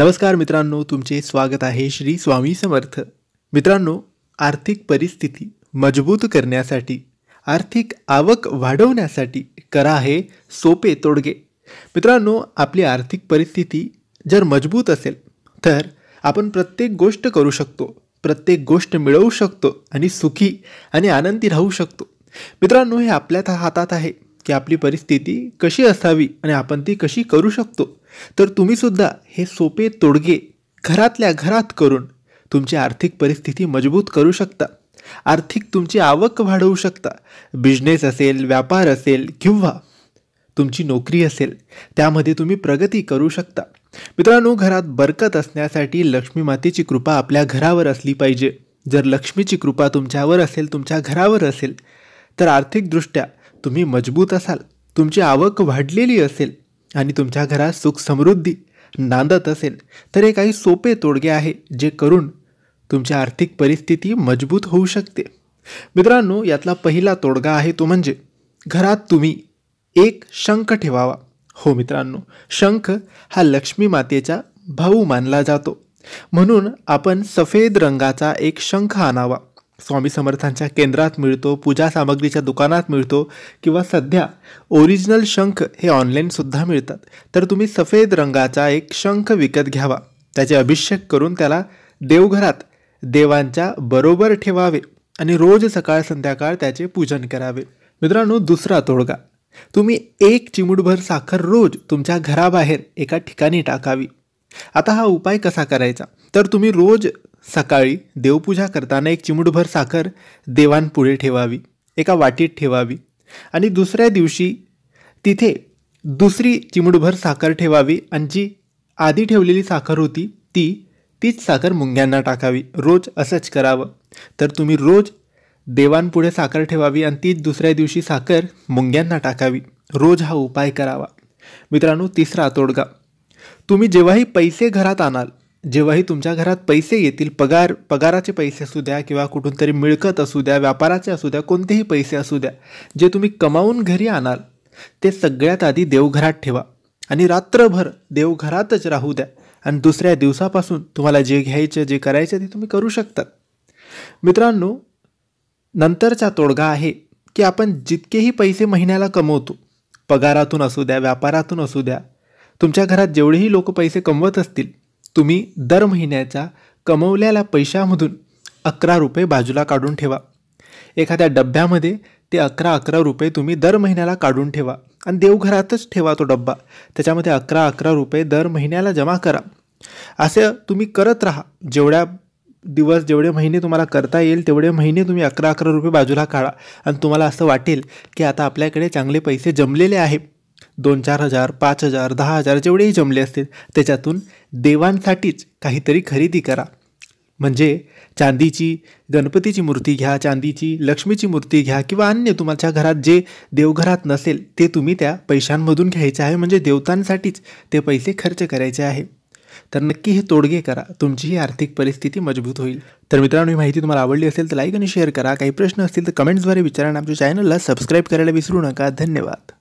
नमस्कार मित्रांनो तुमचे स्वागत आहे श्री स्वामी समर्थ मित्रांनो आर्थिक परिस्थिती मजबूत करण्यासाठी आर्थिक आवक वाढवण्यासाठी करा हे सोपे तोडगे मित्रांनो आपली आर्थिक परिस्थिती जर मजबूत असेल तर आपण प्रत्येक गोष्ट करू शकतो प्रत्येक गोष्ट मिळवू शकतो आणि सुखी आणि आनंदी राहू शकतो मित्रांनो हे आपल्या हातात आहे की आपली परिस्थिती कशी असावी आणि आपण ती कशी करू शकतो तर तुम्हीसुद्धा हे सोपे तोडगे घरातल्या घरात करून तुमची आर्थिक परिस्थिती मजबूत करू शकता आर्थिक तुमची आवक वाढवू शकता बिझनेस असेल व्यापार असेल किंवा तुमची नोकरी असेल त्यामध्ये तुम्ही प्रगती करू शकता मित्रांनो घरात बरकत असण्यासाठी लक्ष्मी मातेची कृपा आपल्या घरावर असली पाहिजे जर लक्ष्मीची कृपा तुमच्यावर असेल तुमच्या घरावर असेल तर आर्थिकदृष्ट्या तुम्ही मजबूत असाल तुमची आवक वाढलेली असेल आणि तुमच्या घरात सुख समृद्धी नांदत असेल तर हे काही सोपे तोडगे आहे जे करून तुमची आर्थिक परिस्थिती मजबूत होऊ शकते मित्रांनो यातला पहिला तोडगा आहे तो म्हणजे घरात तुम्ही एक शंख ठेवावा हो मित्रांनो शंख हा लक्ष्मी मातेचा भाऊ मानला जातो म्हणून आपण सफेद रंगाचा एक शंख आणावा स्वामी समर्थांच्या केंद्रात मिळतो पूजा सामग्रीच्या दुकानात मिळतो किंवा सध्या ओरिजिनल शंख हे ऑनलाईनसुद्धा मिळतात तर तुम्ही सफेद रंगाचा एक शंख विकत घ्यावा त्याचे अभिषेक करून त्याला देवघरात देवांच्या बरोबर ठेवावे आणि रोज सकाळ संध्याकाळ त्याचे पूजन करावे मित्रांनो दुसरा तोडगा तुम्ही एक चिमुटभर साखर रोज तुमच्या घराबाहेर एका ठिकाणी टाकावी आता हा उपाय कसा करायचा तर तुम्ही रोज सकाळी देवपूजा करताना एक चिमुटभर साखर देवांपुढे ठेवावी एका वाटीत ठेवावी आणि दुसऱ्या दिवशी तिथे दुसरी चिमुटभर साखर ठेवावी आणि जी आधी ठेवलेली साखर होती ती तीच साखर मुंग्यांना टाकावी रोज असंच करावं तर तुम्ही रोज देवांपुढे साखर ठेवावी आणि तीच दुसऱ्या दिवशी साखर मुंग्यांना टाकावी रोज हा उपाय करावा मित्रांनो तिसरा तोडगा तुम्ही जेव्हाही पैसे घरात आणाल जेव्हाही तुमच्या घरात पैसे येतील पगार पगाराचे पैसे असू द्या किंवा कुठून तरी मिळकत असू द्या व्यापाराचे असू द्या कोणतेही पैसे असू द्या जे तुम्ही कमावून घरी आणाल ते सगळ्यात आधी देवघरात ठेवा आणि रात्रभर देवघरातच राहू द्या आणि दुसऱ्या दिवसापासून तुम्हाला जे घ्यायचं जे करायचं ते तुम्ही करू शकतात मित्रांनो नंतरचा तोडगा आहे की आपण जितकेही पैसे महिन्याला कमवतो पगारातून असू द्या व्यापारातून असू द्या तुमच्या घरात जेवढेही लोक पैसे कमवत असतील तुम्ही दर महिन्याच्या कमवलेल्या पैशामधून अकरा रुपये बाजूला काढून ठेवा एखाद्या डब्यामध्ये ते अकरा अकरा रुपये तुम्ही दर महिन्याला काढून ठेवा आणि देवघरातच ठेवा तो डब्बा त्याच्यामध्ये अकरा अकरा रुपये दर महिन्याला जमा करा असे तुम्ही करत राहा जेवढ्या दिवस जेवढे महिने तुम्हाला करता येईल तेवढे महिने तुम्ही अकरा अकरा रुपये बाजूला काढा आणि तुम्हाला असं वाटेल की आता आपल्याकडे चांगले पैसे जमलेले आहे दोन चार हजार पाच हजार दहा हजार जेवढेही जमले असतील त्याच्यातून देवांसाठीच काहीतरी खरेदी करा म्हणजे चांदीची गणपतीची मूर्ती घ्या चांदीची लक्ष्मीची मूर्ती घ्या किंवा अन्य तुमच्या घरात जे देवघरात नसेल ते तुम्ही त्या पैशांमधून घ्यायचे आहे म्हणजे देवतांसाठीच ते पैसे खर्च करायचे आहे तर नक्की हे तोडगे करा तुमची ही आर्थिक परिस्थिती मजबूत होईल तर मित्रांनो ही माहिती तुम्हाला आवडली असेल तर लाईक आणि शेअर करा काही प्रश्न असतील तर कमेंट्सद्वारे विचारा आणि आमच्या चॅनलला सबस्क्राईब करायला विसरू नका धन्यवाद